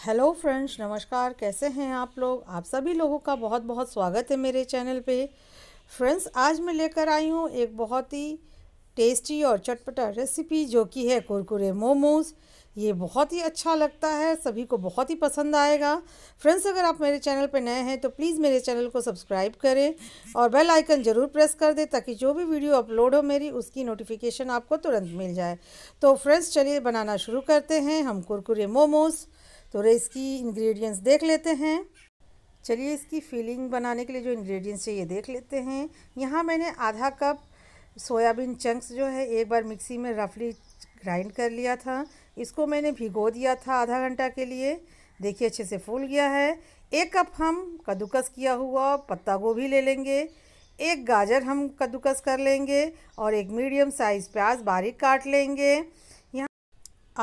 hello friends नमस्कार कैसे हैं आप लोग आप सभी लोगों का बहुत बहुत स्वागत है मेरे चैनल पे फ्रेंड्स आज मैं लेकर आई हूँ एक बहुत ही टेस्टी और चटपटा रेसिपी जो कि है कुरकुरे मोमोज़ ये बहुत ही अच्छा लगता है सभी को बहुत ही पसंद आएगा फ्रेंड्स अगर आप मेरे चैनल पर नए हैं तो प्लीज़ मेरे चैनल को सब्सक्राइब करें और बेल आइकन ज़रूर प्रेस कर दें ताकि जो भी वीडियो अपलोड हो मेरी उसकी नोटिफिकेशन आपको तुरंत मिल जाए तो फ्रेंड्स चलिए बनाना शुरू करते हैं हम कुरकुरे मोमोज़ तो इसकी इन्ग्रीडियंट्स देख लेते हैं चलिए इसकी फीलिंग बनाने के लिए जो है चाहिए देख लेते हैं यहाँ मैंने आधा कप सोयाबीन चंक्स जो है एक बार मिक्सी में रफली ग्राइंड कर लिया था इसको मैंने भिगो दिया था आधा घंटा के लिए देखिए अच्छे से फूल गया है एक कप हम कद्दूकस किया हुआ पत्ता गोभी ले लेंगे एक गाजर हम कद्दूकस कर लेंगे और एक मीडियम साइज़ प्याज बारीक काट लेंगे यहाँ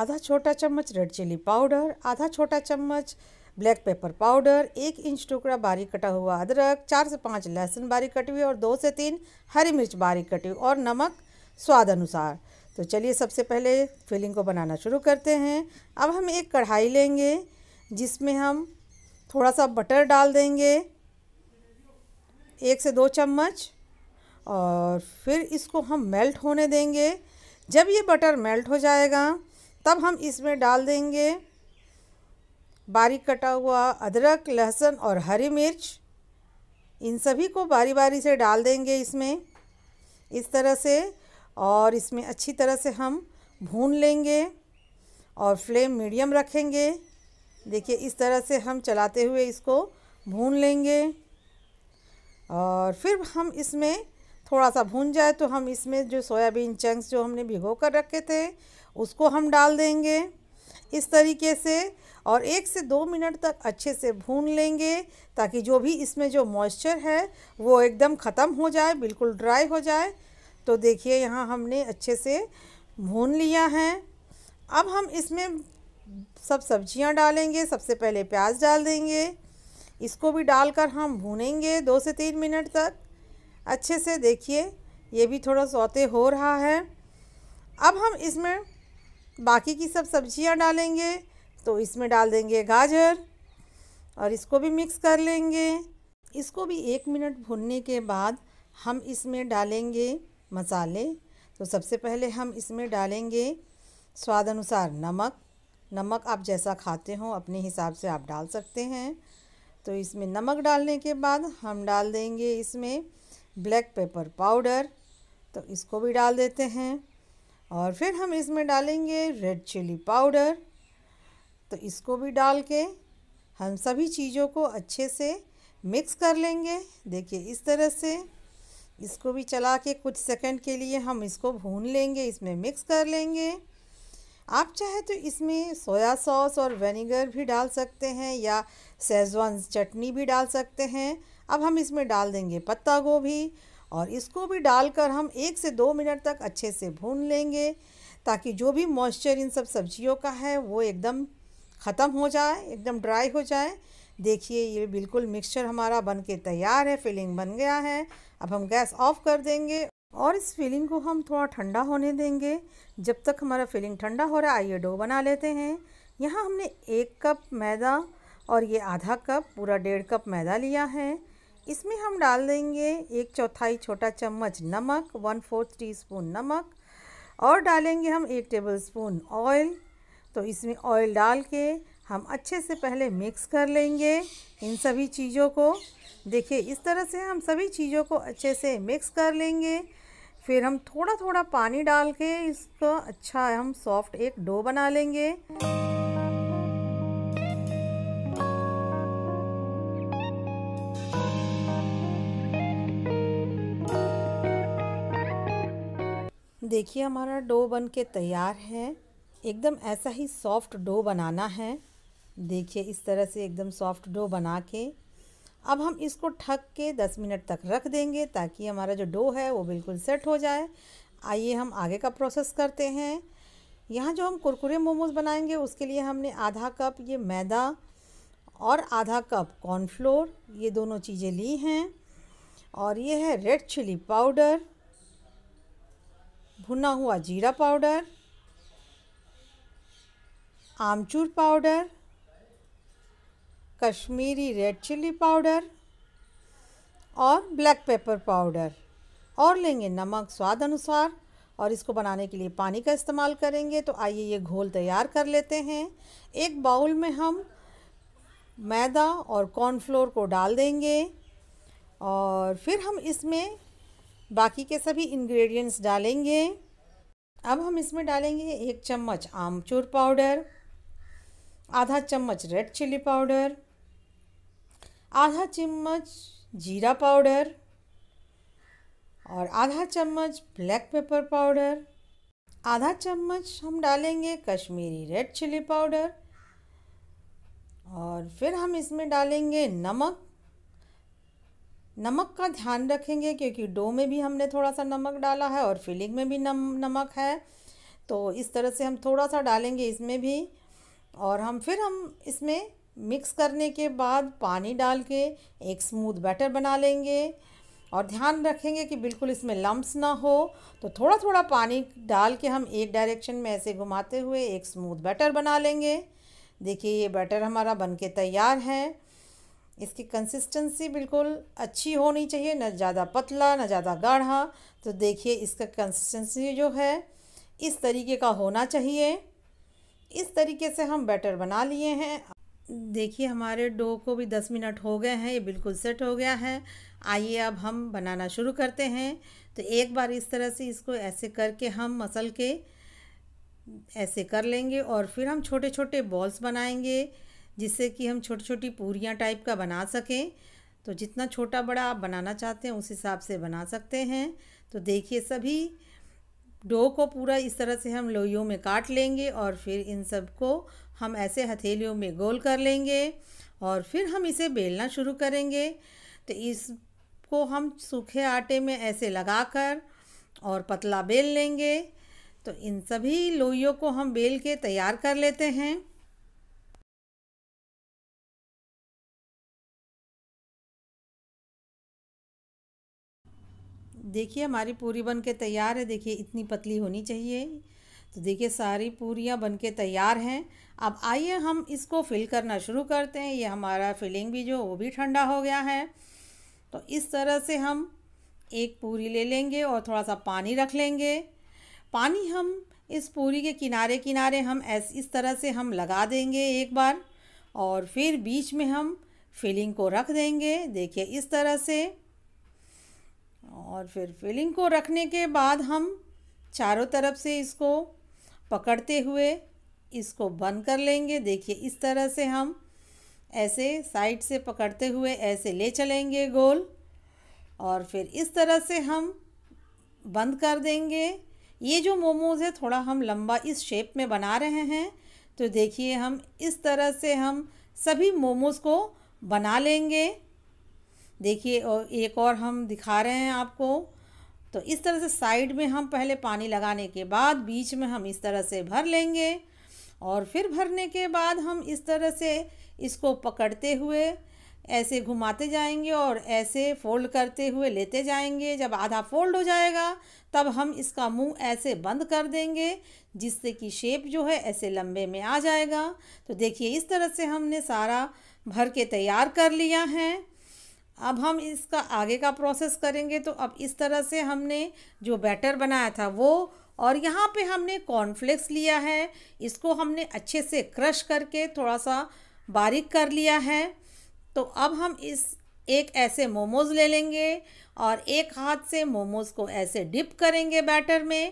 आधा छोटा चम्मच रेड चिली पाउडर आधा छोटा चम्मच ब्लैक पेपर पाउडर एक इंच टुकड़ा बारीक कटा हुआ अदरक चार से पाँच लहसुन बारीक कटी हुई और दो से तीन हरी मिर्च बारीक कटी हुई और नमक स्वाद अनुसार तो चलिए सबसे पहले फिलिंग को बनाना शुरू करते हैं अब हम एक कढ़ाई लेंगे जिसमें हम थोड़ा सा बटर डाल देंगे एक से दो चम्मच और फिर इसको हम मेल्ट होने देंगे जब ये बटर मेल्ट हो जाएगा तब हम इसमें डाल देंगे बारीक कटा हुआ अदरक लहसुन और हरी मिर्च इन सभी को बारी बारी से डाल देंगे इसमें इस तरह से और इसमें अच्छी तरह से हम भून लेंगे और फ्लेम मीडियम रखेंगे देखिए इस तरह से हम चलाते हुए इसको भून लेंगे और फिर हम इसमें थोड़ा सा भून जाए तो हम इसमें जो सोयाबीन चंक्स जो हमने भिगो कर रखे थे उसको हम डाल देंगे इस तरीके से और एक से दो मिनट तक अच्छे से भून लेंगे ताकि जो भी इसमें जो मॉइस्चर है वो एकदम ख़त्म हो जाए बिल्कुल ड्राई हो जाए तो देखिए यहाँ हमने अच्छे से भून लिया है अब हम इसमें सब सब्जियाँ डालेंगे सबसे पहले प्याज डाल देंगे इसको भी डालकर हम भूनेंगे दो से तीन मिनट तक अच्छे से देखिए ये भी थोड़ा सौते हो रहा है अब हम इसमें बाकी की सब सब्जियां डालेंगे तो इसमें डाल देंगे गाजर और इसको भी मिक्स कर लेंगे इसको भी एक मिनट भूनने के बाद हम इसमें डालेंगे मसाले तो सबसे पहले हम इसमें डालेंगे स्वाद अनुसार नमक नमक आप जैसा खाते हो अपने हिसाब से आप डाल सकते हैं तो इसमें नमक डालने के बाद हम डाल देंगे इसमें ब्लैक पेपर पाउडर तो इसको भी डाल देते हैं और फिर हम इसमें डालेंगे रेड चिली पाउडर तो इसको भी डाल के हम सभी चीज़ों को अच्छे से मिक्स कर लेंगे देखिए इस तरह से इसको भी चला के कुछ सेकंड के लिए हम इसको भून लेंगे इसमें मिक्स कर लेंगे आप चाहे तो इसमें सोया सॉस और वेनेगर भी डाल सकते हैं या सेजवान चटनी भी डाल सकते हैं अब हम इसमें डाल देंगे पत्ता गोभी और इसको भी डालकर हम एक से दो मिनट तक अच्छे से भून लेंगे ताकि जो भी मॉइस्चर इन सब सब्जियों का है वो एकदम ख़त्म हो जाए एकदम ड्राई हो जाए देखिए ये बिल्कुल मिक्सचर हमारा बन के तैयार है फिलिंग बन गया है अब हम गैस ऑफ कर देंगे और इस फिलिंग को हम थोड़ा ठंडा होने देंगे जब तक हमारा फिलिंग ठंडा हो रहा है आइए डो बना लेते हैं यहाँ हमने एक कप मैदा और ये आधा कप पूरा डेढ़ कप मैदा लिया है इसमें हम डाल देंगे एक चौथाई छोटा चम्मच नमक वन फोर्थ टी स्पून नमक और डालेंगे हम एक टेबल स्पून ऑयल तो इसमें ऑयल डाल के हम अच्छे से पहले मिक्स कर लेंगे इन सभी चीज़ों को देखिए इस तरह से हम सभी चीज़ों को अच्छे से मिक्स कर लेंगे फिर हम थोड़ा थोड़ा पानी डाल के इसको अच्छा हम सॉफ्ट एक डो बना लेंगे देखिए हमारा डो बन के तैयार है एकदम ऐसा ही सॉफ्ट डो बनाना है देखिए इस तरह से एकदम सॉफ्ट डो बना के अब हम इसको ठक के 10 मिनट तक रख देंगे ताकि हमारा जो डो है वो बिल्कुल सेट हो जाए आइए हम आगे का प्रोसेस करते हैं यहाँ जो हम कुरकुरे मोमोज़ बनाएंगे उसके लिए हमने आधा कप ये मैदा और आधा कप कॉर्नफ्लोर ये दोनों चीज़ें ली हैं और ये है रेड चिली पाउडर भुना हुआ जीरा पाउडर आमचूर powder Kashmiri red chilli powder और ब्लैक पेपर पाउडर और लेंगे नमक स्वाद अनुसार और इसको बनाने के लिए पानी का इस्तेमाल करेंगे तो आइए ये घोल तैयार कर लेते हैं एक बाउल में हम मैदा और कॉर्नफ्लोर को डाल देंगे और फिर हम इसमें बाकी के सभी इंग्रेडिएंट्स डालेंगे अब हम इसमें डालेंगे एक चम्मच आमचूर पाउडर आधा चम्मच रेड चिल्ली पाउडर आधा चम्मच जीरा पाउडर और आधा चम्मच ब्लैक पेपर पाउडर आधा चम्मच हम डालेंगे कश्मीरी रेड चिली पाउडर और फिर हम इसमें डालेंगे नमक नमक का ध्यान रखेंगे क्योंकि डो में भी हमने थोड़ा सा नमक डाला है और फिलिंग में भी नम नमक है तो इस तरह से हम थोड़ा सा डालेंगे इसमें भी और हम फिर हम इसमें मिक्स करने के बाद पानी डाल के एक स्मूथ बैटर बना लेंगे और ध्यान रखेंगे कि बिल्कुल इसमें लम्ब्स ना हो तो थोड़ा थोड़ा पानी डाल के हम एक डायरेक्शन में ऐसे घुमाते हुए एक स्मूथ बैटर बना लेंगे देखिए ये बैटर हमारा बन के तैयार है इसकी कंसिस्टेंसी बिल्कुल अच्छी होनी चाहिए ना ज़्यादा पतला ना ज़्यादा गाढ़ा तो देखिए इसका कंसिस्टेंसी जो है इस तरीके का होना चाहिए इस तरीके से हम बैटर बना लिए हैं देखिए हमारे डो को भी दस मिनट हो गए हैं ये बिल्कुल सेट हो गया है आइए अब हम बनाना शुरू करते हैं तो एक बार इस तरह से इसको ऐसे करके हम मसल के ऐसे कर लेंगे और फिर हम छोटे छोटे बॉल्स बनाएंगे जिससे कि हम छोटी छोटी पूरियाँ टाइप का बना सकें तो जितना छोटा बड़ा आप बनाना चाहते हैं उस हिसाब से बना सकते हैं तो देखिए सभी डो को पूरा इस तरह से हम लोइयों में काट लेंगे और फिर इन सब को हम ऐसे हथेलियों में गोल कर लेंगे और फिर हम इसे बेलना शुरू करेंगे तो इसको हम सूखे आटे में ऐसे लगा कर और पतला बेल लेंगे तो इन सभी लोइयों को हम बेल के तैयार कर लेते हैं देखिए हमारी पूरी बन के तैयार है देखिए इतनी पतली होनी चाहिए तो देखिए सारी पूरियाँ बन के तैयार हैं अब आइए हम इसको फिल करना शुरू करते हैं ये हमारा फिलिंग भी जो वो भी ठंडा हो गया है तो इस तरह से हम एक पूरी ले लेंगे और थोड़ा सा पानी रख लेंगे पानी हम इस पूरी के किनारे किनारे हम ऐस इस तरह से हम लगा देंगे एक बार और फिर बीच में हम फिलिंग को रख देंगे देखिए इस तरह से और फिर फिलिंग को रखने के बाद हम चारों तरफ से इसको पकड़ते हुए इसको बंद कर लेंगे देखिए इस तरह से हम ऐसे साइड से पकड़ते हुए ऐसे ले चलेंगे गोल और फिर इस तरह से हम बंद कर देंगे ये जो मोमोज़ है थोड़ा हम लंबा इस शेप में बना रहे हैं तो देखिए हम इस तरह से हम सभी मोमोज़ को बना लेंगे देखिए और एक और हम दिखा रहे हैं आपको तो इस तरह से साइड में हम पहले पानी लगाने के बाद बीच में हम इस तरह से भर लेंगे और फिर भरने के बाद हम इस तरह से इसको पकड़ते हुए ऐसे घुमाते जाएंगे और ऐसे फोल्ड करते हुए लेते जाएंगे जब आधा फोल्ड हो जाएगा तब हम इसका मुंह ऐसे बंद कर देंगे जिससे कि शेप जो है ऐसे लंबे में आ जाएगा तो देखिए इस तरह से हमने सारा भर के तैयार कर लिया है अब हम इसका आगे का प्रोसेस करेंगे तो अब इस तरह से हमने जो बैटर बनाया था वो और यहाँ पे हमने कॉर्नफ्लेक्स लिया है इसको हमने अच्छे से क्रश करके थोड़ा सा बारीक कर लिया है तो अब हम इस एक ऐसे मोमोज़ ले लेंगे और एक हाथ से मोमोज़ को ऐसे डिप करेंगे बैटर में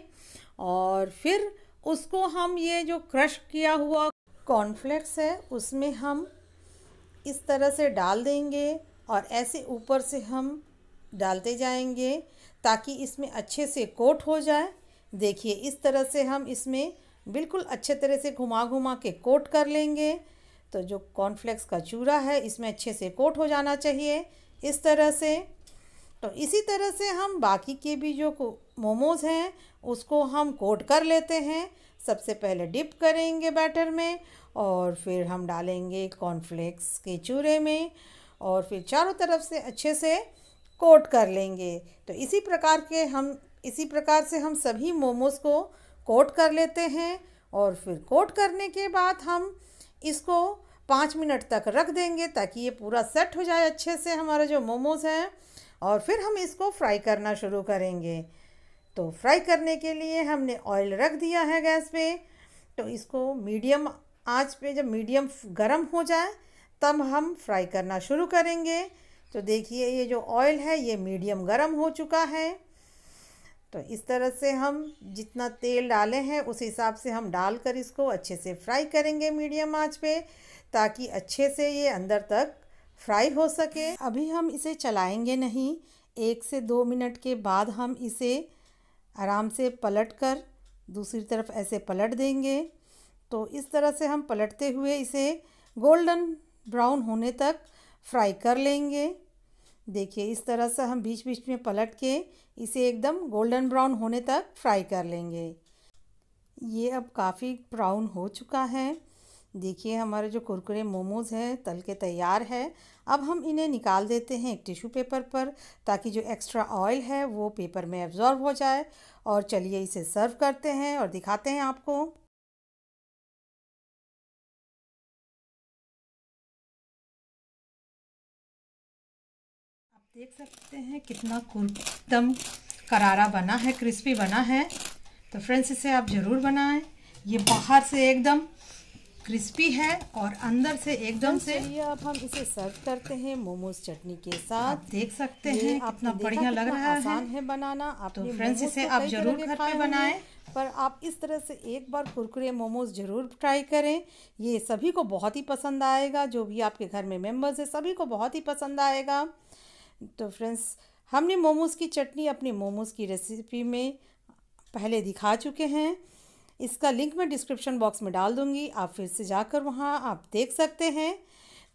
और फिर उसको हम ये जो क्रश किया हुआ कॉर्नफ्लेक्स है उसमें हम इस तरह से डाल देंगे और ऐसे ऊपर से हम डालते जाएंगे ताकि इसमें अच्छे से कोट हो जाए देखिए इस तरह से हम इसमें बिल्कुल अच्छे तरह से घुमा घुमा के कोट कर लेंगे तो जो कॉर्नफ्लेक्स का चूरा है इसमें अच्छे से कोट हो जाना चाहिए इस तरह से तो इसी तरह से हम बाकी के भी जो मोमोज़ हैं उसको हम कोट कर लेते हैं सबसे पहले डिप करेंगे बैटर में और फिर हम डालेंगे कॉर्नफ्लेक्स के चूरे में और फिर चारों तरफ से अच्छे से कोट कर लेंगे तो इसी प्रकार के हम इसी प्रकार से हम सभी मोमोज़ को कोट कर लेते हैं और फिर कोट करने के बाद हम इसको पाँच मिनट तक रख देंगे ताकि ये पूरा सेट हो जाए अच्छे से हमारा जो मोमोज़ हैं और फिर हम इसको फ्राई करना शुरू करेंगे तो फ्राई करने के लिए हमने ऑयल रख दिया है गैस पे तो इसको मीडियम आँच पे जब मीडियम गर्म हो जाए तब हम फ्राई करना शुरू करेंगे तो देखिए ये जो ऑयल है ये मीडियम गरम हो चुका है तो इस तरह से हम जितना तेल डाले हैं उस हिसाब से हम डाल कर इसको अच्छे से फ्राई करेंगे मीडियम आंच पे ताकि अच्छे से ये अंदर तक फ्राई हो सके अभी हम इसे चलाएंगे नहीं एक से दो मिनट के बाद हम इसे आराम से पलट कर दूसरी तरफ ऐसे पलट देंगे तो इस तरह से हम पलटते हुए इसे गोल्डन ब्राउन होने तक फ्राई कर लेंगे देखिए इस तरह से हम बीच बीच में पलट के इसे एकदम गोल्डन ब्राउन होने तक फ्राई कर लेंगे ये अब काफ़ी ब्राउन हो चुका है देखिए हमारे जो कुरकुरे मोमोज़ हैं तल के तैयार है अब हम इन्हें निकाल देते हैं एक टिश्यू पेपर पर ताकि जो एक्स्ट्रा ऑयल है वो पेपर में एब्ज़ॉर्ब हो जाए और चलिए इसे सर्व करते हैं और दिखाते हैं आपको देख सकते हैं कितना एकदम करारा बना है क्रिस्पी बना है तो फ्रेंड्स इसे आप ज़रूर बनाएं ये बाहर से एकदम क्रिस्पी है और अंदर से एकदम से अब हम इसे सर्व करते हैं मोमोज चटनी के साथ आप देख सकते हैं अपना बढ़िया लग रहा है आसान है बनाना तो तो आप तो फ्रेंड्स इसे आप जरूर घर पे बनाएं पर आप इस तरह से एक बार कुरकुरे मोमोज ज़रूर ट्राई करें ये सभी को बहुत ही पसंद आएगा जो भी आपके घर में मेम्बर्स है सभी को बहुत ही पसंद आएगा तो फ्रेंड्स हमने मोमोज़ की चटनी अपनी मोमोज़ की रेसिपी में पहले दिखा चुके हैं इसका लिंक मैं डिस्क्रिप्शन बॉक्स में डाल दूँगी आप फिर से जाकर वहाँ आप देख सकते हैं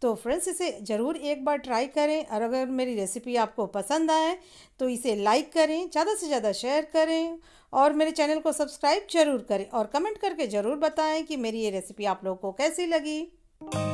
तो फ्रेंड्स इसे ज़रूर एक बार ट्राई करें और अगर मेरी रेसिपी आपको पसंद आए तो इसे लाइक करें ज़्यादा से ज़्यादा शेयर करें और मेरे चैनल को सब्सक्राइब ज़रूर करें और कमेंट करके ज़रूर बताएं कि मेरी ये रेसिपी आप लोगों को कैसी लगी